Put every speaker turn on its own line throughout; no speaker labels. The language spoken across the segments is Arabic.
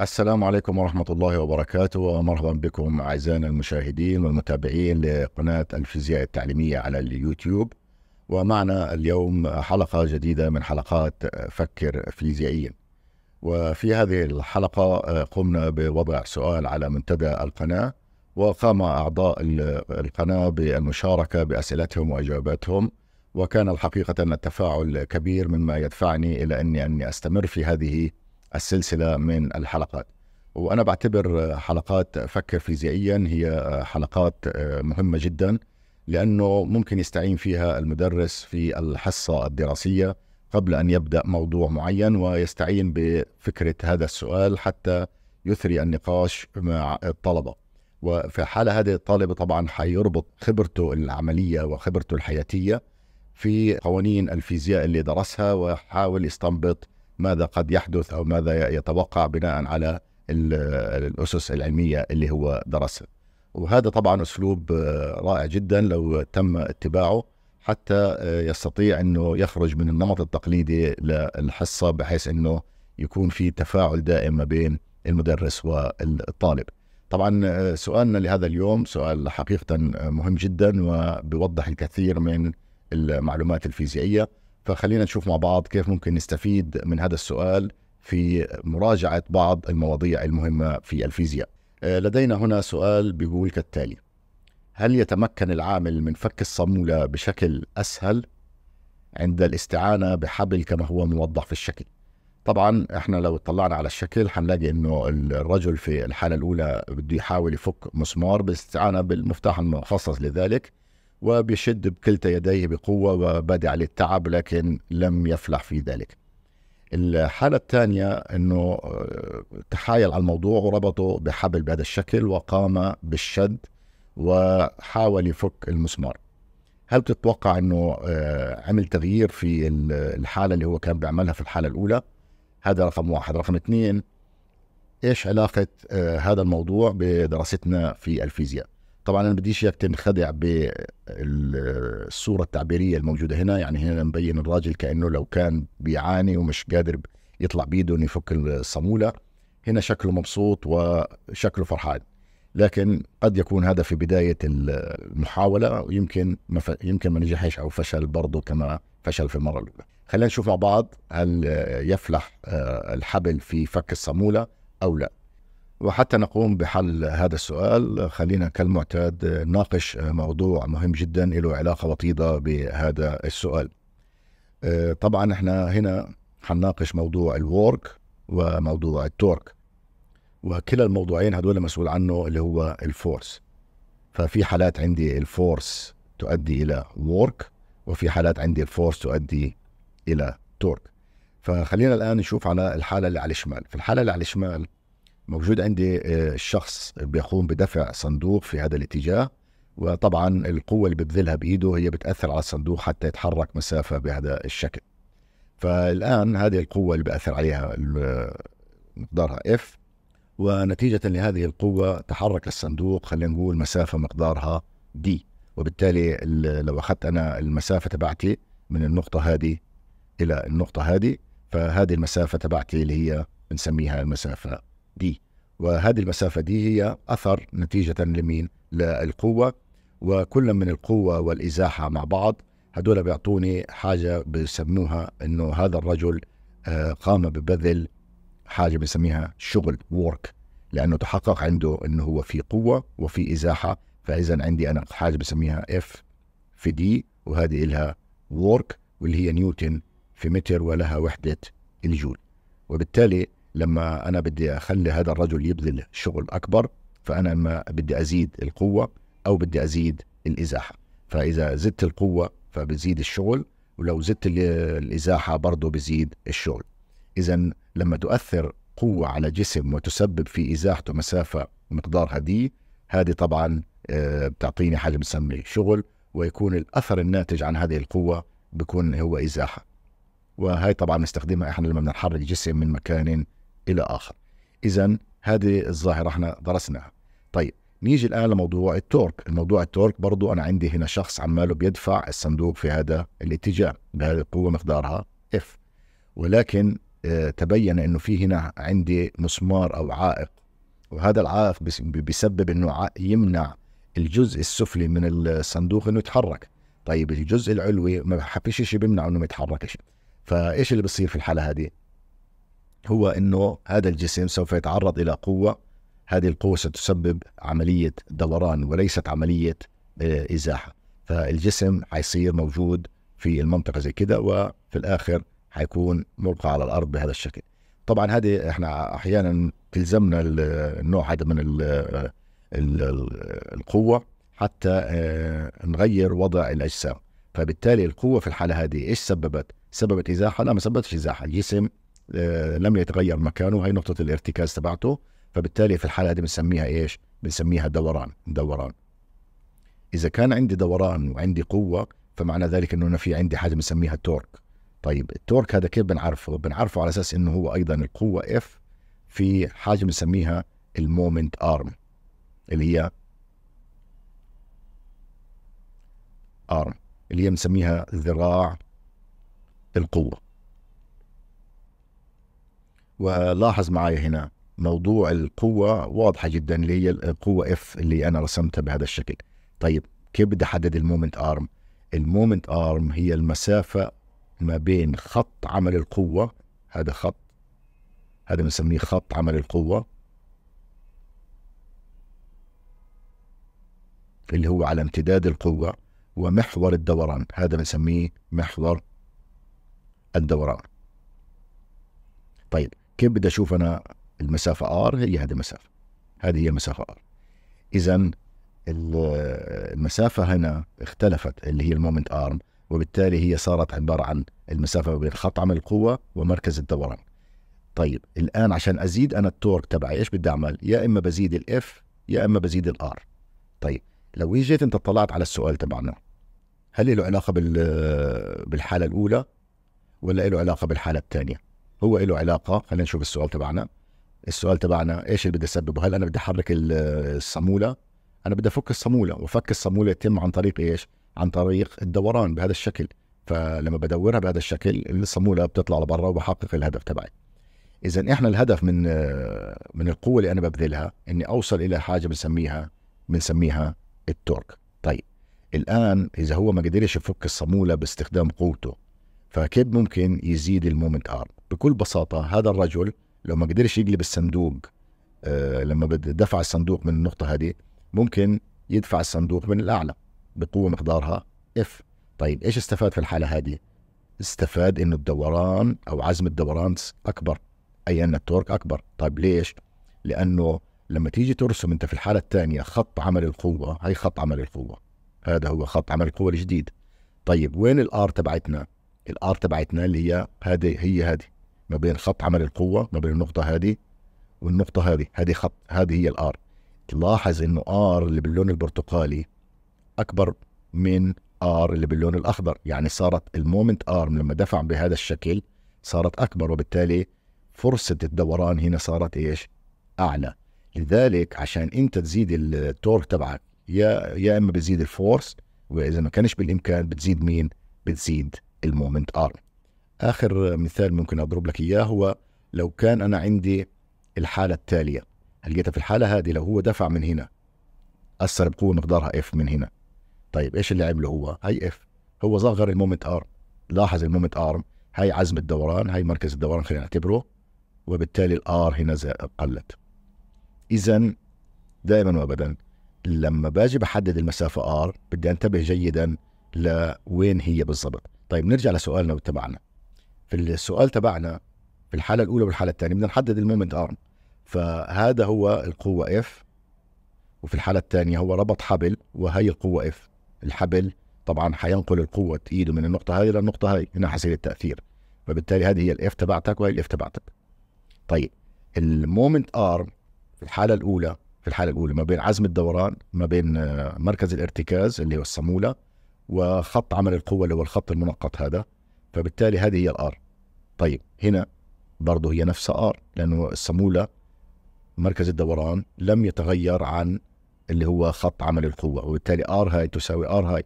السلام عليكم ورحمة الله وبركاته ومرحبا بكم أعزائنا المشاهدين والمتابعين لقناة الفيزياء التعليمية على اليوتيوب ومعنا اليوم حلقة جديدة من حلقات فكر فيزيائيا وفي هذه الحلقة قمنا بوضع سؤال على منتدى القناة وقام أعضاء القناة بالمشاركة بأسئلتهم وإجاباتهم وكان الحقيقة التفاعل كبير مما يدفعني إلى أني أني أستمر في هذه السلسله من الحلقات. وانا بعتبر حلقات فكر فيزيائيا هي حلقات آه، مهمه جدا لانه ممكن يستعين فيها المدرس في الحصه الدراسيه قبل ان يبدا موضوع معين ويستعين بفكره هذا السؤال حتى يثري النقاش مع الطلبه. وفي الحاله هذه الطالب طبعا حيربط خبرته العمليه وخبرته الحياتيه في قوانين الفيزياء اللي درسها وحاول يستنبط ماذا قد يحدث او ماذا يتوقع بناء على الاسس العلميه اللي هو درسها. وهذا طبعا اسلوب آه، رائع جدا لو تم اتباعه حتى آه، يستطيع انه يخرج من النمط التقليدي للحصه بحيث انه يكون في تفاعل دائم ما بين المدرس والطالب. طبعا آه، سؤالنا لهذا اليوم سؤال حقيقه مهم جدا وبيوضح الكثير من المعلومات الفيزيائيه فخلينا نشوف مع بعض كيف ممكن نستفيد من هذا السؤال في مراجعة بعض المواضيع المهمة في الفيزياء آه، لدينا هنا سؤال بيقول كالتالي هل يتمكن العامل من فك الصامولة بشكل أسهل عند الاستعانة بحبل كما هو موضح في الشكل طبعا احنا لو اطلعنا على الشكل حنلاقي انه الرجل في الحالة الأولى بده يحاول يفك مسمار بالاستعانة بالمفتاح المخصص لذلك وبيشد بكلتا يديه بقوة وبدع عليه التعب لكن لم يفلح في ذلك الحالة الثانية أنه آه، تحايل على الموضوع وربطه بحبل بهذا الشكل وقام بالشد وحاول يفك المسمار هل تتوقع أنه آه، عمل تغيير في الحالة اللي هو كان بيعملها في الحالة الأولى هذا رقم واحد رقم اثنين ايش علاقة آه، هذا الموضوع بدراستنا في الفيزياء طبعا انا بديش اياك تنخدع بالصوره التعبيريه الموجوده هنا يعني هنا مبين الراجل كانه لو كان بيعاني ومش قادر يطلع بايده انه يفك الصاموله هنا شكله مبسوط وشكله فرحان لكن قد يكون هذا في بدايه المحاوله ويمكن ما ف... يمكن ما نجحش او فشل برضه كما فشل في المره الاولى خلينا نشوف مع بعض هل يفلح الحبل في فك الصاموله او لا وحتى نقوم بحل هذا السؤال خلينا كالمعتاد ناقش موضوع مهم جدا له علاقه وطيده بهذا السؤال. آه، طبعا احنا هنا حنناقش موضوع الورك وموضوع التورك. وكلا الموضوعين هدول مسؤول عنه اللي هو الفورس. ففي حالات عندي الفورس تؤدي الى وورك وفي حالات عندي الفورس تؤدي الى تورك. فخلينا الان نشوف على الحاله اللي على الشمال، في الحاله اللي على الشمال موجود عندي الشخص آه، بيقوم بدفع صندوق في هذا الاتجاه وطبعا القوة اللي ببذلها بإيده هي بتأثر على الصندوق حتى يتحرك مسافة بهذا الشكل فالآن هذه القوة اللي بأثر عليها آه، مقدارها F ونتيجة لهذه القوة تحرك الصندوق خلينا نقول مسافة مقدارها D وبالتالي لو أخذت أنا المسافة تبعتي من النقطة هذه إلى النقطة هذه فهذه المسافة تبعتي اللي هي بنسميها المسافة دي وهذه المسافة دي هي أثر نتيجة لمين؟ للقوة وكل من القوة والإزاحة مع بعض هدول بيعطوني حاجة بيسموها إنه هذا الرجل آه، قام ببذل حاجة بنسميها شغل وورك لأنه تحقق عنده إنه هو في قوة وفي إزاحة فإذا عندي أنا حاجة بسميها اف في دي وهذه إلها وورك واللي هي نيوتن في متر ولها وحدة الجول وبالتالي لما انا بدي اخلي هذا الرجل يبذل شغل اكبر فانا اما بدي ازيد القوه او بدي ازيد الازاحه فاذا زدت القوه فبزيد الشغل ولو زدت الازاحه برضه بزيد الشغل اذا لما تؤثر قوه على جسم وتسبب في ازاحته مسافه مقدار هدي هذه طبعا آه، بتعطيني حاجه بنسميه شغل ويكون الاثر الناتج عن هذه القوه بيكون هو ازاحه وهي طبعا بنستخدمها احنا لما بنحرك جسم من مكان الى اخر اذا هذه الظاهره احنا درسناها طيب نيجي الان لموضوع التورك الموضوع التورك برضو انا عندي هنا شخص عماله بيدفع الصندوق في هذا الاتجاه بهذه القوه مقدارها اف ولكن آه، تبين انه في هنا عندي مسمار او عائق وهذا العائق بسبب انه يمنع الجزء السفلي من الصندوق انه يتحرك طيب الجزء العلوي ما فيش شيء بيمنعه انه ما يتحركش فايش اللي بصير في الحاله هذه هو انه هذا الجسم سوف يتعرض الى قوه هذه القوه ستسبب عمليه دوران وليست عمليه آه، ازاحه فالجسم حيصير موجود في المنطقه زي كده وفي الاخر حيكون ملقى على الارض بهذا الشكل طبعا هذه احنا احيانا تلزمنا النوع هذا من القوه حتى آه، نغير وضع الاجسام فبالتالي القوه في الحاله هذه ايش سببت؟ سببت ازاحه؟ لا ما سببتش ازاحه، الجسم آه، لم يتغير مكانه هاي نقطه الارتكاز تبعته فبالتالي في الحاله هذه بنسميها ايش بنسميها دوران دوران اذا كان عندي دوران وعندي قوه فمعنى ذلك انه انا في عندي حاجه بنسميها تورك طيب التورك هذا كيف بنعرفه بنعرفه على اساس انه هو ايضا القوه اف في حاجه بنسميها المومنت ارم اللي هي ارم اللي هي بنسميها ذراع القوه ولاحظ معي هنا موضوع القوة واضحة جدا اللي هي القوة اف اللي انا رسمتها بهذا الشكل طيب كيف بدي احدد المومنت ارم المومنت ارم هي المسافة ما بين خط عمل القوة هذا خط هذا بنسميه خط عمل القوة اللي هو على امتداد القوة ومحور الدوران هذا بنسميه محور الدوران طيب كيف بدي اشوف انا المسافه ار هي هذه المسافه هذه هي مسافه ار اذا المسافه هنا اختلفت اللي هي المومنت ارم وبالتالي هي صارت عباره عن المسافه بين خط عمل القوه ومركز الدوران طيب الان عشان ازيد انا التورك تبعي ايش بدي اعمل يا اما بزيد الاف يا اما بزيد الار طيب لو اجيت انت طلعت على السؤال تبعنا هل له علاقه بالحاله الاولى ولا له علاقه بالحاله الثانيه هو له علاقه خلينا نشوف السؤال تبعنا السؤال تبعنا ايش اللي بدي اسببه هل انا بدي احرك الصاموله انا بدي افك الصاموله وفك الصاموله يتم عن طريق ايش عن طريق الدوران بهذا الشكل فلما بدورها بهذا الشكل الصاموله بتطلع لبرا وبحقق الهدف تبعي اذا احنا الهدف من من القوه اللي انا ببذلها اني اوصل الى حاجه بنسميها بنسميها التورك طيب الان اذا هو ما قدرش يفك الصاموله باستخدام قوته فكيف ممكن يزيد المومنت ار بكل بساطه هذا الرجل لو ما قدرش يقلب الصندوق آه لما دفع الصندوق من النقطه هذه ممكن يدفع الصندوق من الاعلى بقوه مقدارها اف طيب ايش استفاد في الحاله هذه استفاد انه الدوران او عزم الدوران اكبر اي ان التورك اكبر طيب ليش لانه لما تيجي ترسم انت في الحاله الثانيه خط عمل القوه هي خط عمل القوه هذا هو خط عمل القوه الجديد طيب وين الار تبعتنا الار تبعتنا اللي هي هذه هي هذه ما بين خط عمل القوه ما بين النقطه هذه والنقطه هذه هذه خط هذه هي الار تلاحظ انه ار اللي باللون البرتقالي اكبر من ار اللي باللون الاخضر يعني صارت المومنت ار لما دفع بهذا الشكل صارت اكبر وبالتالي فرصه الدوران هنا صارت ايش اعلى لذلك عشان انت تزيد التورك تبعك يا يا اما بتزيد الفورس واذا ما كانش بالامكان بتزيد مين بتزيد المومنت ارم اخر مثال ممكن اضرب لك اياه هو لو كان انا عندي الحاله التاليه هل جيت في الحاله هذه لو هو دفع من هنا اثر بقوه مقدارها اف من هنا طيب ايش اللي عمله هو هاي اف هو صغر المومنت ارم لاحظ المومنت ارم هاي عزم الدوران هاي مركز الدوران خلينا نعتبره وبالتالي الار هنا قلت اذا دائما وابدا لما باجي بحدد المسافه ار بدي انتبه جيدا لوين هي بالضبط طيب نرجع لسؤالنا تبعنا في السؤال تبعنا في الحاله الاولى والحاله الثانيه بدنا نحدد المومنت ارم فهذا هو القوه اف وفي الحاله الثانيه هو ربط حبل وهي القوه اف الحبل طبعا حينقل القوه ايده من النقطه هذه للنقطه هاي هنا حيصير التاثير فبالتالي هذه هي الاف تبعتك وهي الاف تبعتك طيب المومنت ارم في الحاله الاولى في الحاله الاولى ما بين عزم الدوران ما بين آه، مركز الارتكاز اللي هو الصاموله وخط عمل القوه اللي هو الخط المنقط هذا فبالتالي هذه هي الار طيب هنا برضه هي نفس ار لانه السموله مركز الدوران لم يتغير عن اللي هو خط عمل القوه وبالتالي ار هاي تساوي ار هاي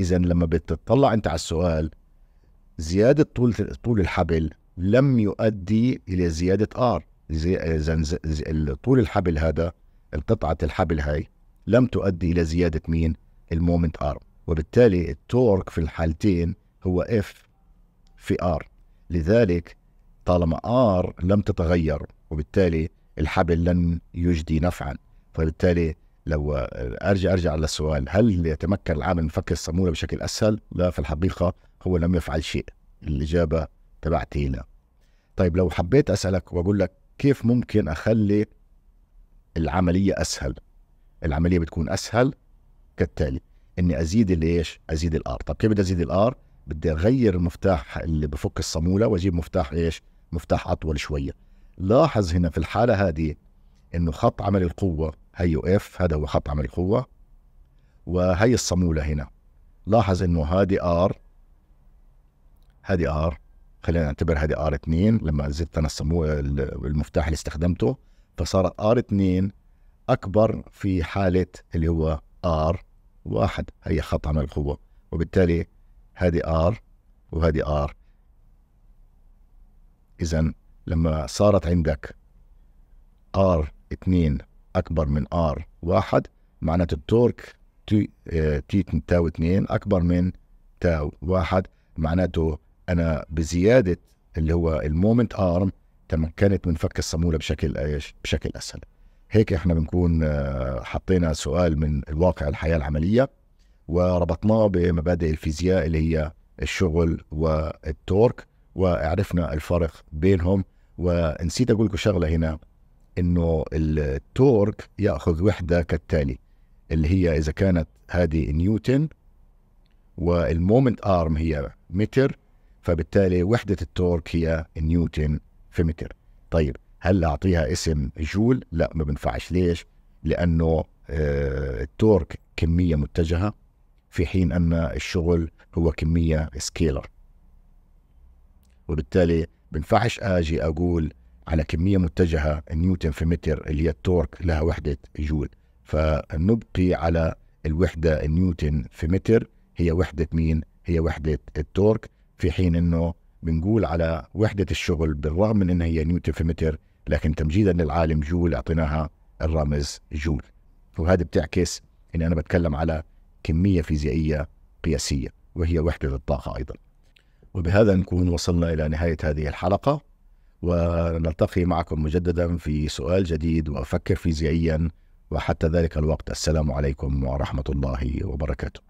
اذا لما بتطلع انت على السؤال زياده طول طول الحبل لم يؤدي الى زياده ار اذا زي طول الحبل هذا القطعه الحبل هاي لم تؤدي الى زياده مين المومنت ار وبالتالي التورك في الحالتين هو اف في ار لذلك طالما ار لم تتغير وبالتالي الحبل لن يجدي نفعا فبالتالي لو آه، ارجع ارجع على السؤال هل يتمكن العامل من فك الصاموله بشكل اسهل؟ لا في الحقيقه هو لم يفعل شيء الاجابه تبعتي لا. طيب لو حبيت اسالك واقول لك كيف ممكن اخلي العمليه اسهل؟ العمليه بتكون اسهل كالتالي اني ازيد ليش ازيد الار، طب كيف بدي ازيد الار؟ بدي اغير المفتاح اللي بفك الصاموله واجيب مفتاح ايش؟ مفتاح اطول شويه. لاحظ هنا في الحاله هذه انه خط عمل القوه هي اف هذا هو خط عمل القوه وهي الصاموله هنا. لاحظ انه هذه ار هذه ار خلينا نعتبر هذه ار 2 لما زدت انا الصاموله المفتاح اللي استخدمته فصار ار 2 اكبر في حاله اللي هو ار واحد هي خط عمل القوة وبالتالي هذه ار وهذه ار اذا لما صارت عندك ار 2 اكبر من ار 1 معناته التورك تي آه، تاو 2 اكبر من تاو 1 معناته انا بزياده اللي هو المومنت ارم تمكنت من فك الصاموله بشكل ايش آه، بشكل اسهل هيك احنا بنكون آه، حطينا سؤال من الواقع الحياه العمليه وربطناه بمبادئ الفيزياء اللي هي الشغل والتورك وعرفنا الفرق بينهم ونسيت اقول لكم شغله هنا انه التورك ياخذ وحده كالتالي اللي هي اذا كانت هذه نيوتن والمومنت ارم هي متر فبالتالي وحده التورك هي نيوتن في متر طيب هل اعطيها اسم جول؟ لا ما بنفعش ليش؟ لانه آه، التورك كميه متجهه في حين ان الشغل هو كميه سكيلر وبالتالي بنفعش اجي اقول على كميه متجهه نيوتن في متر اللي هي التورك لها وحده جول فنبقي على الوحده نيوتن في متر هي وحده مين؟ هي وحده التورك في حين انه بنقول على وحدة الشغل بالرغم من أنها هي نيوتن في متر لكن تمجيدا للعالم جول أعطيناها الرمز جول وهذا بتعكس أني أنا بتكلم على كمية فيزيائية قياسية وهي وحدة الطاقة أيضا وبهذا نكون وصلنا إلى نهاية هذه الحلقة ونلتقي معكم مجددا في سؤال جديد وأفكر فيزيائيا وحتى ذلك الوقت السلام عليكم ورحمة الله وبركاته